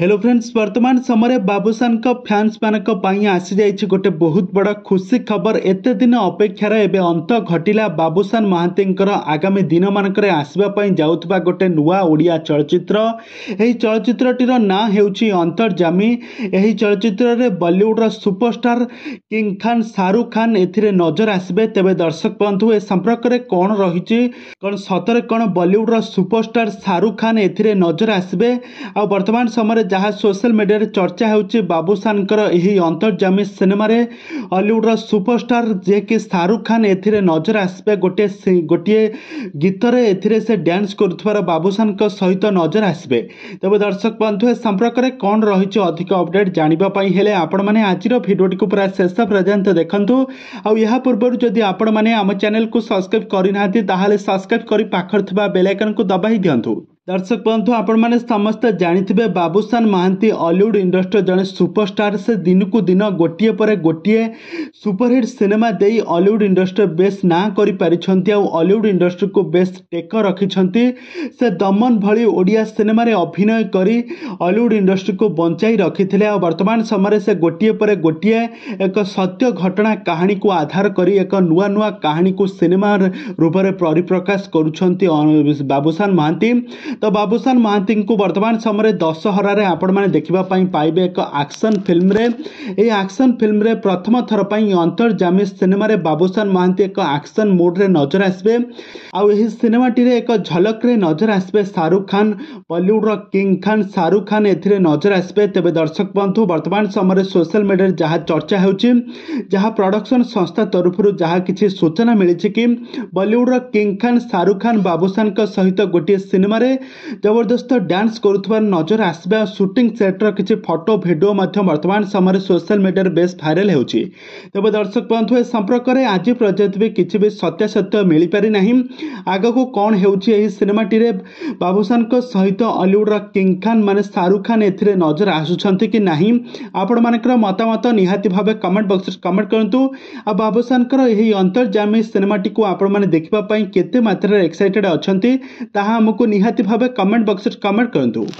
hello friends ବର୍ତ୍ତମାନ ସମୟରେ ବାବୁସାନଙ୍କ ଫ୍ୟାନ୍ସମାନଙ୍କ ପାଇଁ ଆସିଯାଇଛି ଗୋଟେ ବହୁତ ବଡ଼ ଖୁସି ଖବର ଏତେ ଦିନ ଅପେକ୍ଷାର ଏବେ ଅନ୍ତ ଘଟିଲା ବାବୁସାନ ମହାନ୍ତିଙ୍କର ଆଗାମୀ ଦିନମାନଙ୍କରେ ଆସିବା ପାଇଁ ଯାଉଥିବା ଗୋଟେ ନୂଆ ଓଡ଼ିଆ ଚଳଚ୍ଚିତ୍ର ଏହି ଚଳଚ୍ଚିତ୍ରଟିର ନାଁ ହେଉଛି ଅନ୍ତର୍ଜାମୀ ଏହି ଚଳଚ୍ଚିତ୍ରରେ ବଲିଉଡ଼ର ସୁପରଷ୍ଟାର କିଙ୍ଗ ଖାନ୍ ଶାହରୁଖ ଖାନ୍ ଏଥିରେ ନଜର ଆସିବେ ତେବେ ଦର୍ଶକ ବନ୍ଧୁ ଏ ସମ୍ପର୍କରେ କ'ଣ ରହିଛି କ'ଣ ସତରେ କ'ଣ ବଲିଉଡ଼ର ସୁପରଷ୍ଟାର ଶାହରୁଖ ଖାନ୍ ଏଥିରେ ନଜର ଆସିବେ ଆଉ ବର୍ତ୍ତମାନ ସମୟରେ ସମୟରେ ଯାହା ସୋସିଆଲ ମିଡ଼ିଆରେ ଚର୍ଚ୍ଚା ହେଉଛି ବାବୁସାନଙ୍କର ଏହି ଅନ୍ତର୍ଜାମୀ ସିନେମାରେ ହଲିଉଡ଼ର ସୁପରଷ୍ଟାର ଯିଏକି ଶାହରୁଖ ଖାନ୍ ଏଥିରେ ନଜର ଆସିବେ ଗୋଟିଏ ଗୋଟିଏ ଗୀତରେ ଏଥିରେ ସେ ଡ୍ୟାନ୍ସ କରୁଥିବାର ବାବୁସାନଙ୍କ ସହିତ ନଜର ଆସିବେ ତେବେ ଦର୍ଶକ ବନ୍ଧୁ ଏ ସମ୍ପର୍କରେ କ'ଣ ରହିଛି ଅଧିକ ଅପଡେଟ୍ ଜାଣିବା ପାଇଁ ହେଲେ ଆପଣମାନେ ଆଜିର ଭିଡ଼ିଓଟିକୁ ପୁରା ଶେଷ ପର୍ଯ୍ୟନ୍ତ ଦେଖନ୍ତୁ ଆଉ ଏହା ପୂର୍ବରୁ ଯଦି ଆପଣମାନେ ଆମ ଚ୍ୟାନେଲକୁ ସବସ୍କ୍ରାଇବ୍ କରିନାହାନ୍ତି ତାହେଲେ ସବସ୍କ୍ରାଇବ୍ କରି ପାଖରେ ଥିବା ବେଲାଇକନ୍କୁ ଦବାଇ ଦିଅନ୍ତୁ ଦର୍ଶକ ବନ୍ଧୁ ଆପଣମାନେ ସମସ୍ତେ ଜାଣିଥିବେ ବାବୁସାନ ମହାନ୍ତି ଅଲିଉଡ଼ ଇଣ୍ଡଷ୍ଟ୍ରିର ଜଣେ ସୁପରଷ୍ଟାର ସେ ଦିନକୁ ଦିନ ଗୋଟିଏ ପରେ ଗୋଟିଏ ସୁପରହିଟ୍ ସିନେମା ଦେଇ ଅଲିଉଡ଼ ଇଣ୍ଡଷ୍ଟ୍ରିରେ ବେଶ୍ ନାଁ କରିପାରିଛନ୍ତି ଆଉ ଅଲିଉଡ଼ ଇଣ୍ଡଷ୍ଟ୍ରିକୁ ବେଶ୍ ଟେକ ରଖିଛନ୍ତି ସେ ଦମନ ଭଳି ଓଡ଼ିଆ ସିନେମାରେ ଅଭିନୟ କରି ଅଲିଉଡ଼ ଇଣ୍ଡଷ୍ଟ୍ରିକୁ ବଞ୍ଚାଇ ରଖିଥିଲେ ଆଉ ବର୍ତ୍ତମାନ ସମୟରେ ସେ ଗୋଟିଏ ପରେ ଗୋଟିଏ ଏକ ସତ୍ୟ ଘଟଣା କାହାଣୀକୁ ଆଧାର କରି ଏକ ନୂଆ ନୂଆ କାହାଣୀକୁ ସିନେମା ରୂପରେ ପରିପ୍ରକାଶ କରୁଛନ୍ତି ବାବୁସାନ ମହାନ୍ତି तो बाबूसान महांती बर्तमान समय दशहर में आपण मैंने देखापी पाइबे एक आक्शन फिल्म आक्शन फिल्म में प्रथम थरपाई अंतर्जामी सिनेमें बाबूसान महांती एक आक्शन मुड्रे नजर आसवे आई सिनेटी एक झलक्रे नजर आसवे शाहरुख खान बलीउड्र किंग खान शाहरुख खान ए नजर आसवे तेज दर्शक बंधु बर्तमान समय सोशल मीडिया जहाँ चर्चा जहाँ प्रडक्शन संस्था तरफ जहाँ कि सूचना मिली कि बलीउड्र किंग खान शाहरुख खान बाबूसान सहित गोटे सिनेमें ଜବରଦସ୍ତ ଡ୍ୟାନ୍ସ କରୁଥିବାର ନଜର ଆସିବା ସୁଟିଂ ସେଟ୍ର କିଛି ଫଟୋ ଭିଡ଼ିଓ ମଧ୍ୟ ବର୍ତ୍ତମାନ ସମୟରେ ସୋସିଆଲ ମିଡ଼ିଆରେ ବେଶ୍ ଭାଇରାଲ୍ ହେଉଛି ତେବେ ଦର୍ଶକ ବନ୍ଧୁ ଏ ସମ୍ପର୍କରେ ଆଜି ପର୍ଯ୍ୟନ୍ତ ବି କିଛି ବି ସତ୍ୟାସତ୍ୟ ମିଳିପାରି ନାହିଁ ଆଗକୁ କ'ଣ ହେଉଛି ଏହି ସିନେମାଟିରେ ବାବୁସାନଙ୍କ ସହିତ ଅଲିଉଡ଼ର କିଙ୍ଗ ଖାନ୍ ମାନେ ଶାହରୁଖ ଖାନ୍ ଏଥିରେ ନଜର ଆସୁଛନ୍ତି କି ନାହିଁ ଆପଣମାନଙ୍କର ମତାମତ ନିହାତି ଭାବେ କମେଣ୍ଟ ବକ୍ସରେ କମେଣ୍ଟ କରନ୍ତୁ ଆଉ ବାବୁସାନଙ୍କର ଏହି ଅନ୍ତର୍ଜାମୀ ସିନେମାଟିକୁ ଆପଣମାନେ ଦେଖିବା ପାଇଁ କେତେ ମାତ୍ରାରେ ଏକ୍ସାଇଟେଡ୍ ଅଛନ୍ତି ତାହା ଆମକୁ ନିହାତି भाव कमेंट बक्स कमेंट करूँ